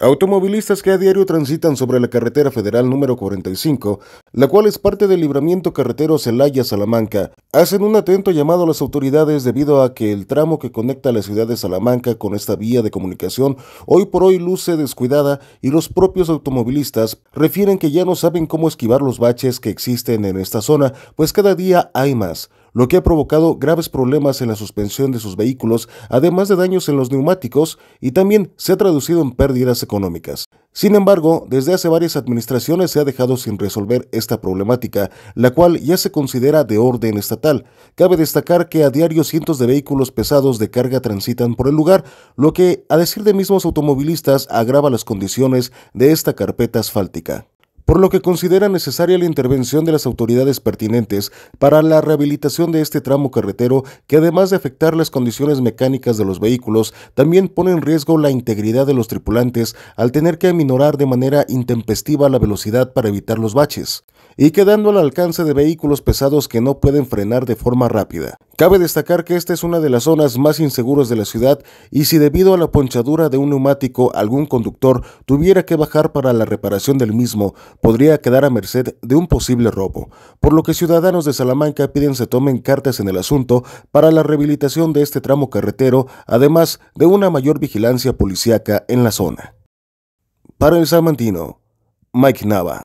Automovilistas que a diario transitan sobre la carretera federal número 45, la cual es parte del libramiento carretero Celaya-Salamanca, hacen un atento llamado a las autoridades debido a que el tramo que conecta la ciudad de Salamanca con esta vía de comunicación hoy por hoy luce descuidada y los propios automovilistas refieren que ya no saben cómo esquivar los baches que existen en esta zona, pues cada día hay más lo que ha provocado graves problemas en la suspensión de sus vehículos, además de daños en los neumáticos y también se ha traducido en pérdidas económicas. Sin embargo, desde hace varias administraciones se ha dejado sin resolver esta problemática, la cual ya se considera de orden estatal. Cabe destacar que a diario cientos de vehículos pesados de carga transitan por el lugar, lo que, a decir de mismos automovilistas, agrava las condiciones de esta carpeta asfáltica por lo que considera necesaria la intervención de las autoridades pertinentes para la rehabilitación de este tramo carretero que además de afectar las condiciones mecánicas de los vehículos, también pone en riesgo la integridad de los tripulantes al tener que aminorar de manera intempestiva la velocidad para evitar los baches y quedando al alcance de vehículos pesados que no pueden frenar de forma rápida. Cabe destacar que esta es una de las zonas más inseguras de la ciudad y si debido a la ponchadura de un neumático algún conductor tuviera que bajar para la reparación del mismo, podría quedar a merced de un posible robo, por lo que ciudadanos de Salamanca piden se tomen cartas en el asunto para la rehabilitación de este tramo carretero, además de una mayor vigilancia policíaca en la zona. Para el Salmantino, Mike Nava.